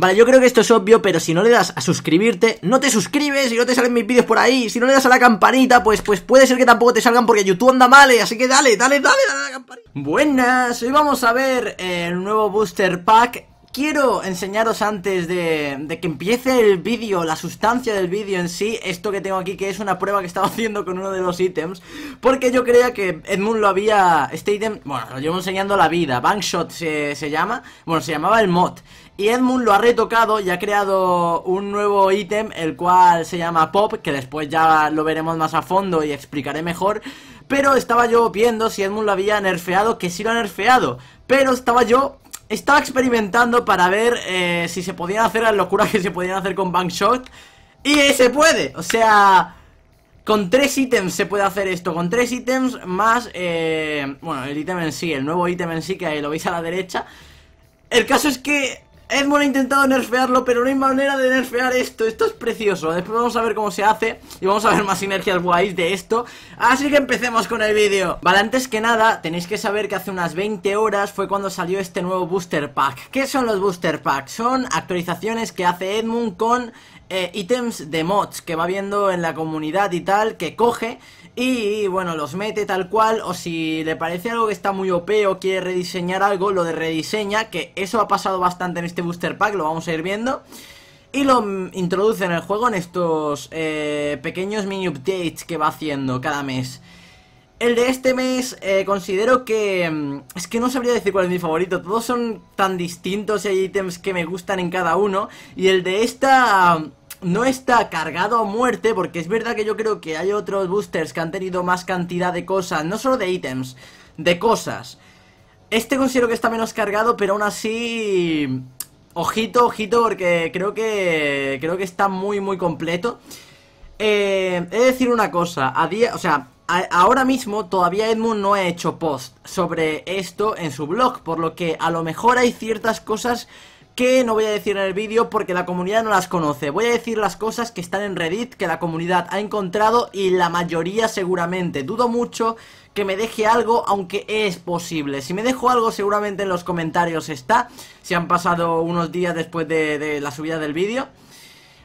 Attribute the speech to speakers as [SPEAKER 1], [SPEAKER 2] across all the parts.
[SPEAKER 1] Vale, yo creo que esto es obvio, pero si no le das a suscribirte, no te suscribes y no te salen mis vídeos por ahí. Si no le das a la campanita, pues, pues puede ser que tampoco te salgan porque YouTube anda mal, eh, así que dale, dale, dale, dale a la campanita. Buenas, hoy vamos a ver eh, el nuevo Booster Pack. Quiero enseñaros antes de, que empiece el vídeo, la sustancia del vídeo en sí, esto que tengo aquí, que es una prueba que estaba haciendo con uno de los ítems, porque yo creía que Edmund lo había, este ítem, bueno, lo llevo enseñando la vida, Bankshot se, se llama, bueno, se llamaba el mod, y Edmund lo ha retocado y ha creado un nuevo ítem, el cual se llama Pop, que después ya lo veremos más a fondo y explicaré mejor. Pero estaba yo viendo si Edmund lo había nerfeado, que sí lo ha nerfeado. Pero estaba yo... Estaba experimentando para ver eh, si se podían hacer las locuras que se podían hacer con Bankshot. Y se puede, o sea... Con tres ítems se puede hacer esto, con tres ítems más... Eh, bueno, el ítem en sí, el nuevo ítem en sí que lo veis a la derecha. El caso es que Edmund ha intentado nerfearlo, pero no hay manera de nerfear esto. Esto es precioso. Después vamos a ver cómo se hace y vamos a ver más sinergias guays de esto. Así que empecemos con el vídeo. Vale, antes que nada, tenéis que saber que hace unas 20 horas fue cuando salió este nuevo Booster Pack. ¿Qué son los Booster Packs? Son actualizaciones que hace Edmund con eh, ítems de mods que va viendo en la comunidad y tal, que coge y bueno, los mete tal cual o si le parece algo que está muy OP o quiere rediseñar algo, lo de rediseña, que eso ha pasado bastante en este booster pack, lo vamos a ir viendo. Y lo introduce en el juego en estos eh, pequeños mini updates que va haciendo cada mes. El de este mes eh, considero que... Mm, es que no sabría decir cuál es mi favorito. Todos son tan distintos y hay ítems que me gustan en cada uno. Y el de esta no está cargado a muerte porque es verdad que yo creo que hay otros boosters que han tenido más cantidad de cosas, no solo de ítems, de cosas. Este considero que está menos cargado, pero aún así... Ojito, ojito, porque creo que creo que está muy, muy completo. Eh, he de decir una cosa, a día, o sea, ahora mismo todavía Edmund no ha hecho post sobre esto en su blog, por lo que a lo mejor hay ciertas cosas que no voy a decir en el vídeo porque la comunidad no las conoce. Voy a decir las cosas que están en Reddit, que la comunidad ha encontrado y la mayoría seguramente. Dudo mucho que me deje algo, aunque es posible. Si me dejo algo, seguramente en los comentarios está. Si han pasado unos días después de, de la subida del vídeo.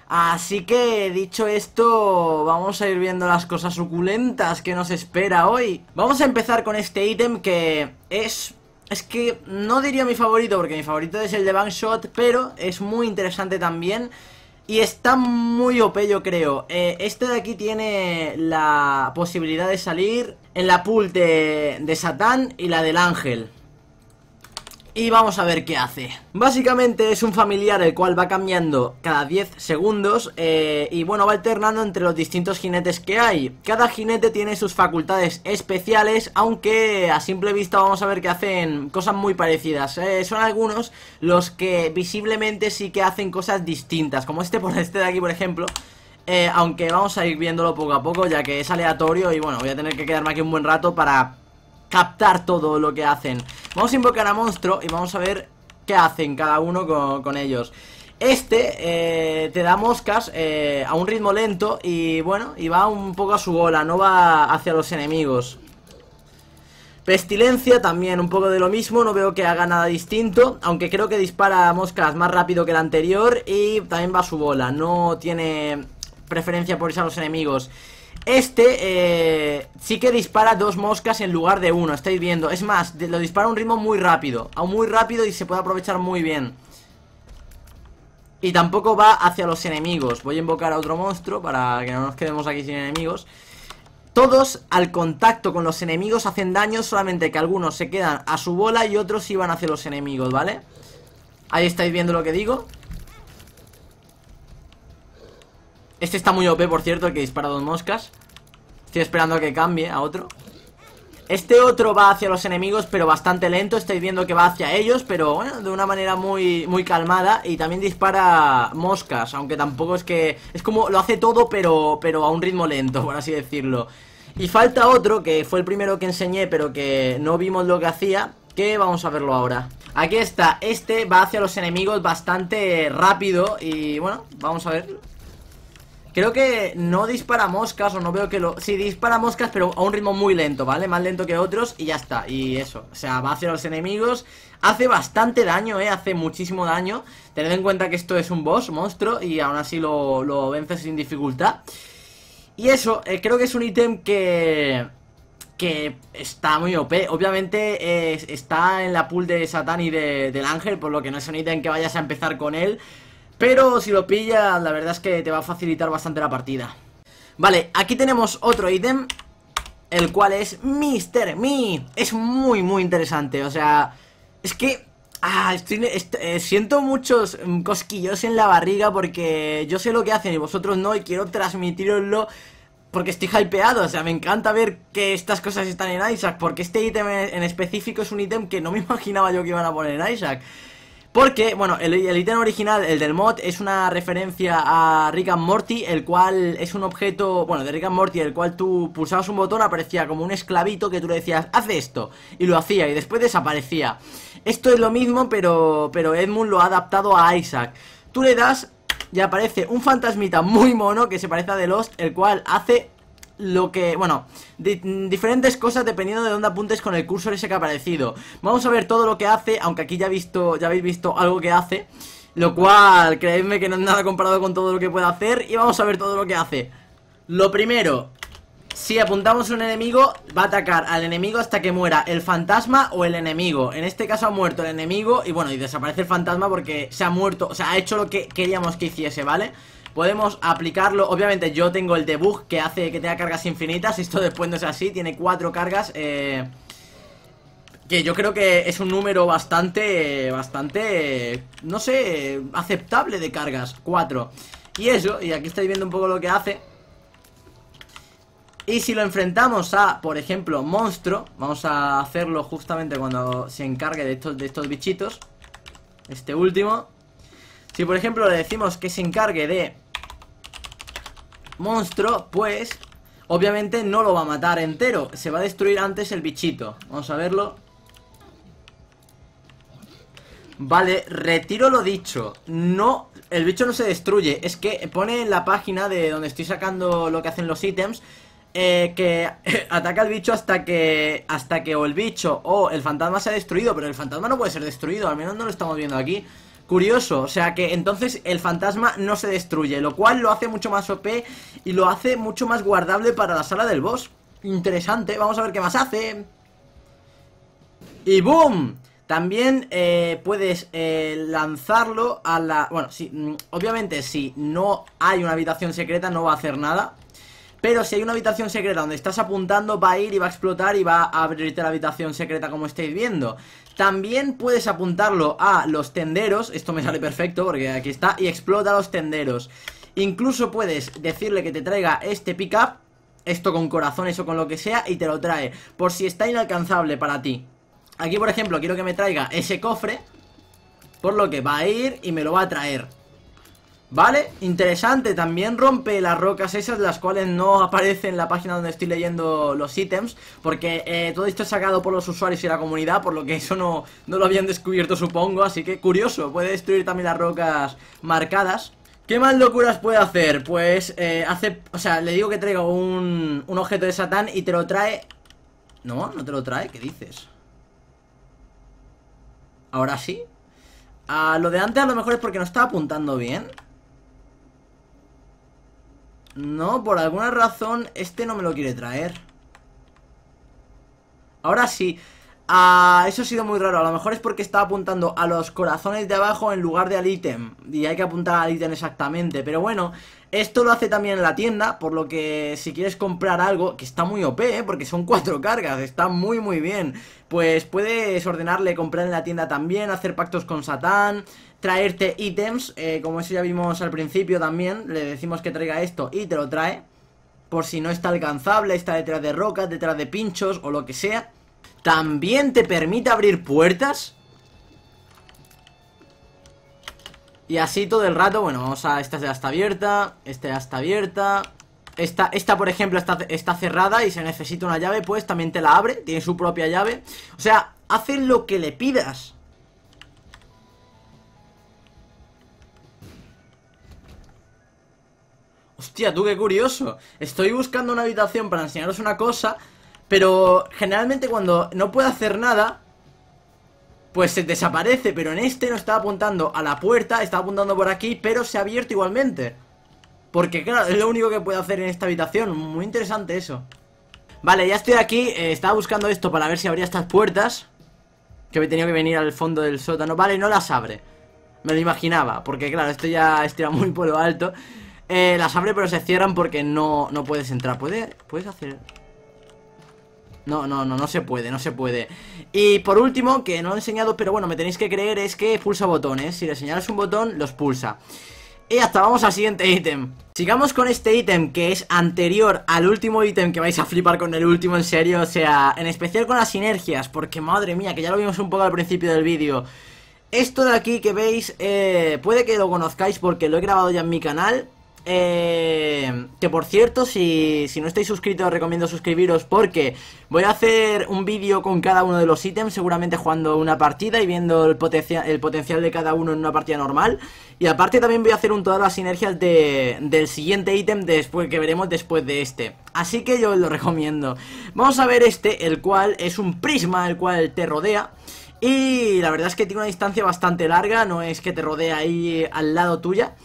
[SPEAKER 1] Así que dicho esto, vamos a ir viendo las cosas suculentas que nos espera hoy. Vamos a empezar con este ítem que es es que no diría mi favorito porque mi favorito es el de shot, pero es muy interesante también. Y está muy OP yo creo. Eh, este de aquí tiene la posibilidad de salir en la pulte de, de Satán y la del Ángel y vamos a ver qué hace. Básicamente es un familiar el cual va cambiando cada 10 segundos eh, y bueno, va alternando entre los distintos jinetes que hay. Cada jinete tiene sus facultades especiales, aunque a simple vista vamos a ver que hacen cosas muy parecidas. Eh. son algunos los que visiblemente sí que hacen cosas distintas, como este por este de aquí por ejemplo. Eh, aunque vamos a ir viéndolo poco a poco ya que es aleatorio y bueno, voy a tener que quedarme aquí un buen rato para captar todo lo que hacen Vamos a invocar a monstruo y vamos a ver qué hacen cada uno con, con ellos este eh, te da moscas eh, a un ritmo lento y bueno, y va un poco a su bola, no va hacia los enemigos. Pestilencia también, un poco de lo mismo, no veo que haga nada distinto, aunque creo que dispara moscas más rápido que el anterior y también va a su bola, no tiene preferencia por irse a los enemigos. Este eh, sí que dispara dos moscas en lugar de uno, estáis viendo. Es más, lo dispara a un ritmo muy rápido. aún muy rápido y se puede aprovechar muy bien. Y tampoco va hacia los enemigos. Voy a invocar a otro monstruo para que no nos quedemos aquí sin enemigos. Todos al contacto con los enemigos hacen daño, solamente que algunos se quedan a su bola y otros iban hacia los enemigos, ¿vale? Ahí estáis viendo lo que digo. Este está muy OP, por cierto, que dispara dos moscas. Estoy esperando a que cambie a otro. Este otro va hacia los enemigos, pero bastante lento. Estáis viendo que va hacia ellos, pero bueno, de una manera muy, muy calmada. Y también dispara moscas, aunque tampoco es que... Es como lo hace todo, pero, pero a un ritmo lento, por así decirlo. Y falta otro, que fue el primero que enseñé, pero que no vimos lo que hacía. Que vamos a verlo ahora. Aquí está, este va hacia los enemigos bastante rápido. Y bueno, vamos a ver Creo que no dispara moscas o no veo que lo... Sí, dispara moscas pero a un ritmo muy lento, ¿vale? Más lento que otros y ya está, y eso O sea, va hacia los enemigos Hace bastante daño, ¿eh? Hace muchísimo daño Tened en cuenta que esto es un boss, monstruo Y aún así lo, lo sin dificultad Y eso, eh, creo que es un ítem que... Que está muy OP Obviamente eh, está en la pool de Satán y del Ángel Por lo que no es un ítem que vayas a empezar con él pero si lo pillas, la verdad es que te va a facilitar bastante la partida. Vale, aquí tenemos otro ítem, el cual es Mister Me. Es muy, muy interesante, o sea, es que... Ah, estoy, eh, siento muchos mm, cosquillos en la barriga porque yo sé lo que hacen y vosotros no y quiero transmitiroslo porque estoy hypeado, o sea, me encanta ver que estas cosas están en Isaac, porque este ítem en específico es un ítem que no me imaginaba yo que iban a poner en Isaac. Porque, bueno, el, el ítem original, el del mod, es una referencia a Rick and Morty, el cual es un objeto, bueno, de Rick and Morty, el cual tú pulsabas un botón, aparecía como un esclavito que tú le decías, haz esto, y lo hacía, y después desaparecía. Esto es lo mismo, pero, pero Edmund lo ha adaptado a Isaac. Tú le das y aparece un fantasmita muy mono que se parece a The Lost, el cual hace lo que, bueno, diferentes cosas dependiendo de dónde apuntes con el cursor ese que ha aparecido. Vamos a ver todo lo que hace, aunque aquí ya, visto, ya habéis visto algo que hace, lo cual, creedme que no es nada comparado con todo lo que puede hacer, y vamos a ver todo lo que hace. Lo primero, si apuntamos un enemigo, va a atacar al enemigo hasta que muera el fantasma o el enemigo. En este caso ha muerto el enemigo y bueno, y desaparece el fantasma porque se ha muerto, o sea, ha hecho lo que queríamos que hiciese, ¿vale? vale podemos aplicarlo. Obviamente yo tengo el debug que hace que tenga cargas infinitas, esto después no es así, tiene cuatro cargas, eh, que yo creo que es un número bastante, bastante, no sé, aceptable de cargas, cuatro. Y eso, y aquí estáis viendo un poco lo que hace. Y si lo enfrentamos a, por ejemplo, monstruo Vamos a hacerlo justamente cuando se encargue de estos, de estos bichitos Este último Si por ejemplo le decimos que se encargue de monstruo, pues Obviamente no lo va a matar entero Se va a destruir antes el bichito Vamos a verlo Vale, retiro lo dicho No, el bicho no se destruye Es que pone en la página de donde estoy sacando lo que hacen los ítems eh, que ataca al bicho hasta que hasta que o el bicho o el fantasma se ha destruido Pero el fantasma no puede ser destruido, al menos no lo estamos viendo aquí Curioso, o sea que entonces el fantasma no se destruye, lo cual lo hace mucho más OP y lo hace mucho más guardable para la sala del boss. Interesante, vamos a ver qué más hace. Y ¡boom! También eh, puedes eh, lanzarlo a la... Bueno, mm, obviamente si no hay una habitación secreta no va a hacer nada. Pero si hay una habitación secreta donde estás apuntando, va a ir y va a explotar y va a abrirte la habitación secreta como estáis viendo. También puedes apuntarlo a los tenderos, esto me sale perfecto porque aquí está, y explota los tenderos. Incluso puedes decirle que te traiga este pickup, esto con corazones o con lo que sea, y te lo trae, por si está inalcanzable para ti. Aquí, por ejemplo, quiero que me traiga ese cofre, por lo que va a ir y me lo va a traer. ¿Vale? Interesante, también rompe las rocas esas, las cuales no aparecen en la página donde estoy leyendo los ítems, porque eh, todo esto es sacado por los usuarios y la comunidad, por lo que eso no, no lo habían descubierto supongo, así que curioso, puede destruir también las rocas marcadas. ¿Qué más locuras puede hacer? Pues eh, hace, o sea, le digo que traiga un, un objeto de Satán y te lo trae... No, no te lo trae, ¿qué dices? ¿Ahora sí? A ah, lo de antes a lo mejor es porque no estaba apuntando bien no, por alguna razón este no me lo quiere traer. Ahora sí, Ah, eso ha sido muy raro. A lo mejor es porque está apuntando a los corazones de abajo en lugar de al ítem. Y hay que apuntar al ítem exactamente. Pero bueno, esto lo hace también en la tienda. Por lo que si quieres comprar algo, que está muy OP, ¿eh? porque son cuatro cargas, está muy muy bien. Pues puedes ordenarle comprar en la tienda también, hacer pactos con Satán, traerte ítems. Eh, como eso ya vimos al principio también, le decimos que traiga esto y te lo trae. Por si no está alcanzable, está detrás de rocas, detrás de pinchos o lo que sea también te permite abrir puertas. Y así todo el rato, bueno, vamos a... Esta ya está abierta, esta ya está abierta... Esta, por ejemplo, está, cerrada y se necesita una llave, pues también te la abre, tiene su propia llave. O sea, hace lo que le pidas. Hostia, tú qué curioso Estoy buscando una habitación para enseñaros una cosa pero generalmente cuando no puedo hacer nada, pues se desaparece. Pero en este no estaba apuntando a la puerta, estaba apuntando por aquí, pero se ha abierto igualmente. Porque claro, es lo único que puedo hacer en esta habitación. Muy interesante eso. Vale, ya estoy aquí. Eh, estaba buscando esto para ver si abría estas puertas. Que he tenido que venir al fondo del sótano. Vale, no las abre. Me lo imaginaba. Porque claro, esto ya estira muy por lo alto. Eh, las abre pero se cierran porque no, puedes entrar. puedes hacer...? No, no, no, no se puede, no se puede Y por último, que no he enseñado, pero bueno, me tenéis que creer Es que pulsa botones, si le señalas un botón, los pulsa y hasta vamos al siguiente ítem Sigamos con este ítem que es anterior al último ítem que vais a flipar con el último en serio O sea, en especial con las sinergias Porque madre mía, que ya lo vimos un poco al principio del vídeo Esto de aquí que veis, eh, puede que lo conozcáis porque lo he grabado ya en mi canal eh, que por cierto, si, no estáis suscritos, os recomiendo suscribiros porque voy a hacer un vídeo con cada uno de los ítems, seguramente jugando una partida y viendo el, el potencial de cada uno en una partida normal. Y aparte también voy a hacer un todas las sinergias del siguiente ítem después, que veremos después de este. Así que yo os lo recomiendo. Vamos a ver este, el cual es un prisma, el cual te rodea. Y la verdad es que tiene una distancia bastante larga, no es que te rodea ahí al lado tuya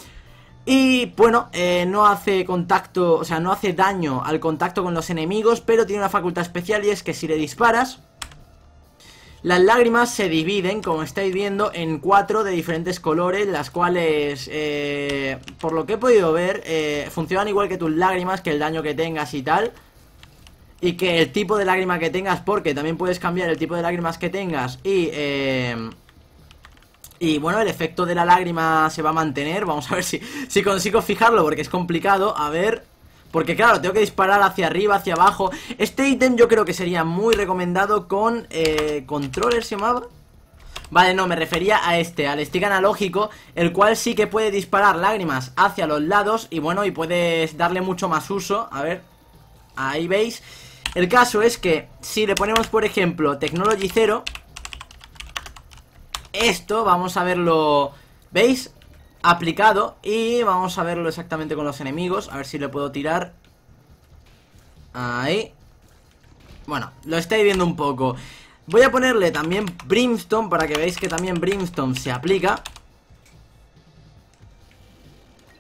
[SPEAKER 1] y bueno, eh, no hace contacto, o sea, no hace daño al contacto con los enemigos, pero tiene una facultad especial y es que si le disparas, las lágrimas se dividen, como estáis viendo, en cuatro de diferentes colores, las cuales, eh, por lo que he podido ver, eh, funcionan igual que tus lágrimas, que el daño que tengas y tal. Y que el tipo de lágrima que tengas, porque también puedes cambiar el tipo de lágrimas que tengas y... Y bueno, el efecto de la lágrima se va a mantener. Vamos a ver si, si consigo fijarlo porque es complicado. A ver... Porque claro, tengo que disparar hacia arriba, hacia abajo. Este ítem yo creo que sería muy recomendado con... Eh, ¿Controller se llamaba? Vale, no, me refería a este, al stick analógico, el cual sí que puede disparar lágrimas hacia los lados y bueno, y puedes darle mucho más uso. A ver, ahí veis. El caso es que si le ponemos, por ejemplo, Technology 0, esto vamos a verlo, ¿veis? Aplicado y vamos a verlo exactamente con los enemigos, a ver si le puedo tirar Ahí Bueno, lo estáis viendo un poco Voy a ponerle también Brimstone para que veáis que también Brimstone se aplica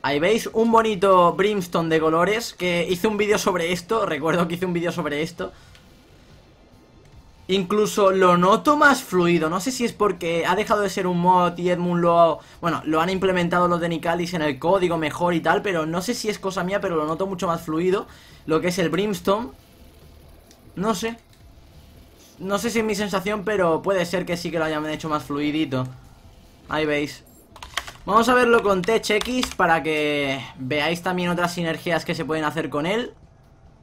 [SPEAKER 1] Ahí veis un bonito Brimstone de colores Que hice un vídeo sobre esto, recuerdo que hice un vídeo sobre esto Incluso lo noto más fluido. No sé si es porque ha dejado de ser un mod y Edmund lo... Bueno, lo han implementado los de Nicalis en el código mejor y tal, pero no sé si es cosa mía, pero lo noto mucho más fluido. Lo que es el Brimstone. No sé. No sé si es mi sensación, pero puede ser que sí que lo hayan hecho más fluidito. Ahí veis. Vamos a verlo con TechX para que veáis también otras sinergias que se pueden hacer con él.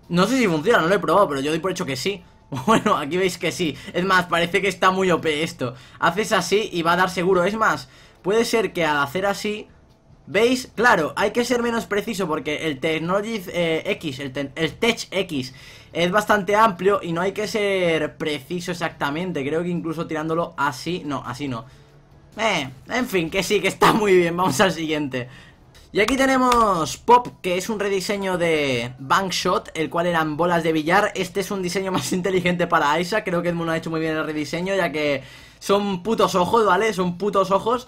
[SPEAKER 1] No sé si funciona, no lo he probado, pero yo doy por hecho que sí. Bueno, aquí veis que sí Es más, parece que está muy OP esto Haces así y va a dar seguro Es más, puede ser que al hacer así ¿Veis? Claro, hay que ser menos preciso porque el Technology eh, X, el, el, Tech X es bastante amplio y no hay que ser preciso exactamente. Creo que incluso tirándolo así, no, así no. Eh, en fin, que sí, que está muy bien. Vamos al siguiente. Y aquí tenemos Pop, que es un rediseño de Bankshot, el cual eran bolas de billar. Este es un diseño más inteligente para Aisha, creo que Edmund ha hecho muy bien el rediseño, ya que son putos ojos, ¿vale? Son putos ojos.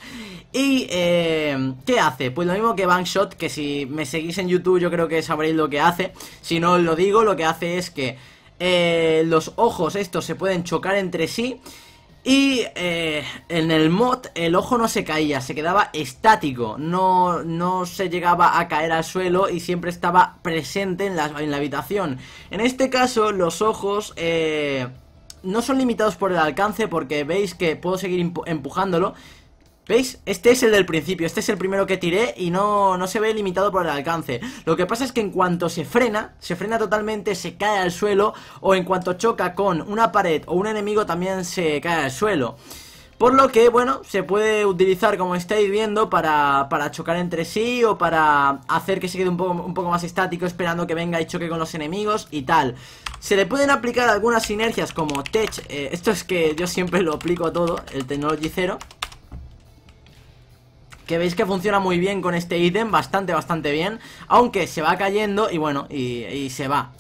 [SPEAKER 1] ¿Y eh, qué hace? Pues lo mismo que Bankshot, que si me seguís en YouTube yo creo que sabréis lo que hace. Si no os lo digo, lo que hace es que eh, los ojos estos se pueden chocar entre sí y eh, en el mod el ojo no se caía, se quedaba estático, no, se llegaba a caer al suelo y siempre estaba presente en la, habitación. En este caso los ojos eh, no son limitados por el alcance porque veis que puedo seguir empujándolo ¿Veis? Este es el del principio, este es el primero que tiré y no, se ve limitado por el alcance. Lo que pasa es que en cuanto se frena, se frena totalmente, se cae al suelo o en cuanto choca con una pared o un enemigo también se cae al suelo. Por lo que, bueno, se puede utilizar, como estáis viendo, para, chocar entre sí o para hacer que se quede un poco, más estático esperando que venga y choque con los enemigos y tal. Se le pueden aplicar algunas sinergias como Tech, eh, esto es que yo siempre lo aplico a todo, el Technology Zero, que veis que funciona muy bien con este ítem, bastante, bastante bien, aunque se va cayendo y bueno, y, se va.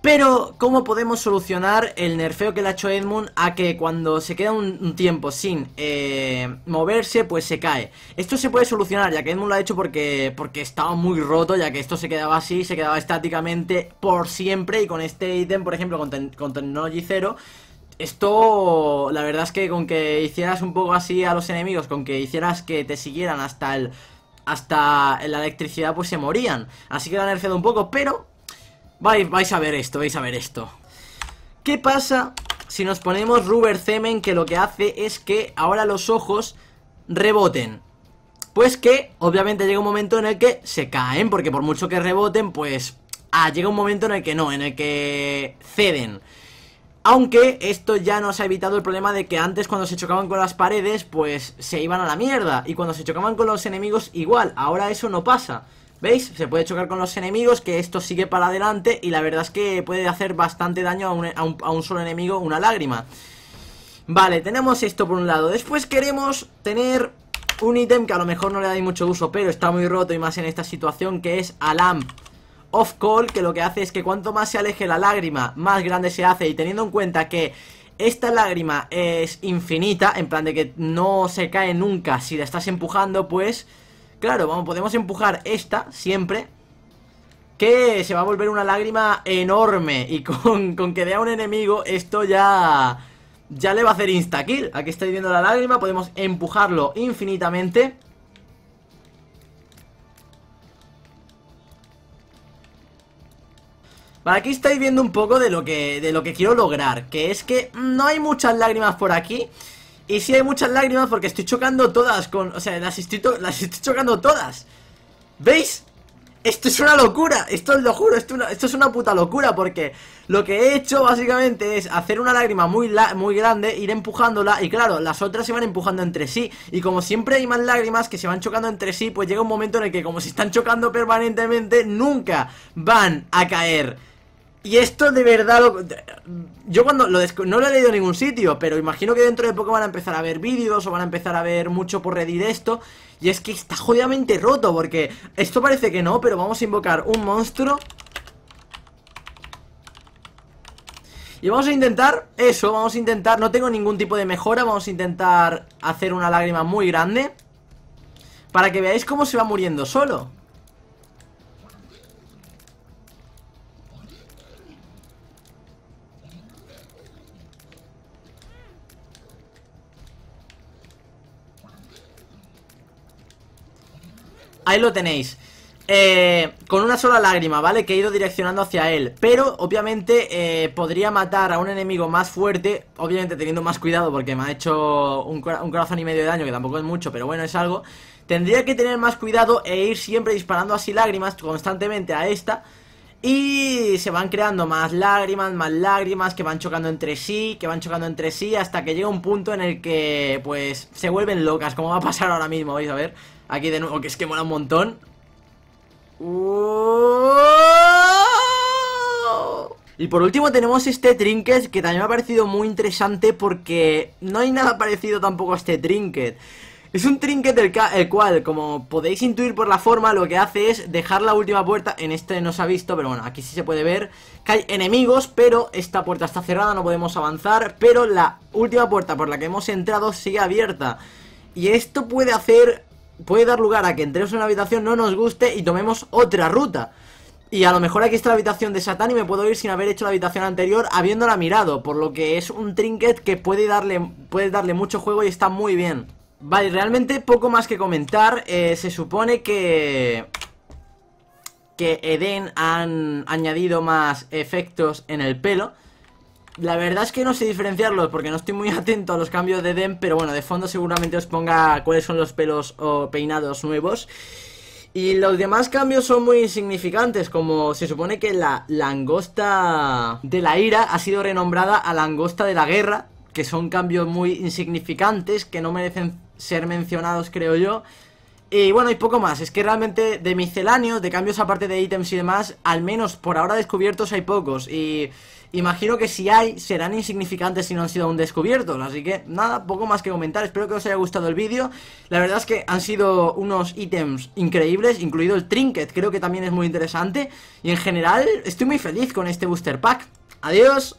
[SPEAKER 1] Pero, ¿cómo podemos solucionar el nerfeo que le ha hecho Edmund a que cuando se queda un, tiempo sin eh, moverse, pues se cae? Esto se puede solucionar, ya que Edmund lo ha hecho porque, porque estaba muy roto, ya que esto se quedaba así, se quedaba estáticamente por siempre, y con este ítem, por ejemplo, con, con 0, esto, la verdad es que con que hicieras un poco así a los enemigos, con que hicieras que te siguieran hasta el hasta la electricidad, pues se morían. Así que lo han nerfeado un poco, pero vais, vais a ver esto, vais a ver esto. ¿Qué pasa si nos ponemos Rubber Cemen que lo que hace es que ahora los ojos reboten? Pues que obviamente llega un momento en el que se caen, porque por mucho que reboten, pues... Ah, llega un momento en el que no, en el que ceden. Aunque esto ya nos ha evitado el problema de que antes cuando se chocaban con las paredes, pues se iban a la mierda. Y cuando se chocaban con los enemigos, igual. Ahora eso no pasa. ¿Veis? Se puede chocar con los enemigos, que esto sigue para adelante y la verdad es que puede hacer bastante daño a un, solo enemigo una lágrima. Vale, tenemos esto por un lado. Después queremos tener un ítem que a lo mejor no le dais mucho uso, pero está muy roto y más en esta situación, que es Alam Of Call, que lo que hace es que cuanto más se aleje la lágrima, más grande se hace. Y teniendo en cuenta que esta lágrima es infinita, en plan de que no se cae nunca si la estás empujando, pues... Claro, vamos, podemos empujar esta siempre que se va a volver una lágrima enorme y con, que dé un enemigo esto ya ya le va a hacer insta kill. Aquí estáis viendo la lágrima, podemos empujarlo infinitamente aquí estáis viendo un poco de lo que, de lo que quiero lograr, que es que no hay muchas lágrimas por aquí. Y sí hay muchas lágrimas porque estoy chocando todas con... O sea, las estoy, las estoy chocando todas. ¿Veis? Esto es una locura, esto lo juro, esto, esto, es una puta locura porque lo que he hecho básicamente es hacer una lágrima muy, muy grande, ir empujándola y claro, las otras se van empujando entre sí y como siempre hay más lágrimas que se van chocando entre sí, pues llega un momento en el que como se están chocando permanentemente, nunca van a caer. Y esto de verdad Yo cuando lo No lo he leído en ningún sitio, pero imagino que dentro de poco van a empezar a ver vídeos o van a empezar a ver mucho por Reddit esto. Y es que está jodidamente roto, porque esto parece que no, pero vamos a invocar un monstruo. Y vamos a intentar eso, vamos a intentar... No tengo ningún tipo de mejora, vamos a intentar hacer una lágrima muy grande. Para que veáis cómo se va muriendo solo. ahí lo tenéis. Eh, con una sola lágrima, ¿vale? Que he ido direccionando hacia él Pero, obviamente, eh, podría matar a un enemigo más fuerte Obviamente teniendo más cuidado porque me ha hecho un, corazón y medio de daño Que tampoco es mucho, pero bueno, es algo Tendría que tener más cuidado e ir siempre disparando así lágrimas constantemente a esta Y se van creando más lágrimas, más lágrimas Que van chocando entre sí, que van chocando entre sí Hasta que llega un punto en el que, pues, se vuelven locas Como va a pasar ahora mismo, vais a ver Aquí de nuevo, que es que mola un montón. Y por último tenemos este trinket que también me ha parecido muy interesante porque no hay nada parecido tampoco a este trinket. Es un trinket el, cual, como podéis intuir por la forma, lo que hace es dejar la última puerta. En este no se ha visto, pero bueno, aquí sí se puede ver que hay enemigos, pero esta puerta está cerrada, no podemos avanzar. Pero la última puerta por la que hemos entrado sigue abierta. Y esto puede hacer puede dar lugar a que entremos en una habitación, no nos guste y tomemos otra ruta. Y a lo mejor aquí está la habitación de Satán y me puedo ir sin haber hecho la habitación anterior habiéndola mirado, por lo que es un trinket que puede darle, puede darle mucho juego y está muy bien. Vale, realmente poco más que comentar, eh, se supone que que Eden han añadido más efectos en el pelo la verdad es que no sé diferenciarlos porque no estoy muy atento a los cambios de DEM, pero bueno, de fondo seguramente os ponga cuáles son los pelos o peinados nuevos. Y los demás cambios son muy insignificantes, como se supone que la langosta de la ira ha sido renombrada a langosta de la guerra, que son cambios muy insignificantes, que no merecen ser mencionados, creo yo. Y bueno, hay poco más, es que realmente de misceláneos, de cambios aparte de ítems y demás, al menos por ahora descubiertos hay pocos. Y Imagino que si hay, serán insignificantes si no han sido aún descubiertos. Así que nada, poco más que comentar. Espero que os haya gustado el vídeo. La verdad es que han sido unos ítems increíbles, incluido el trinket. Creo que también es muy interesante. Y en general, estoy muy feliz con este booster pack. Adiós.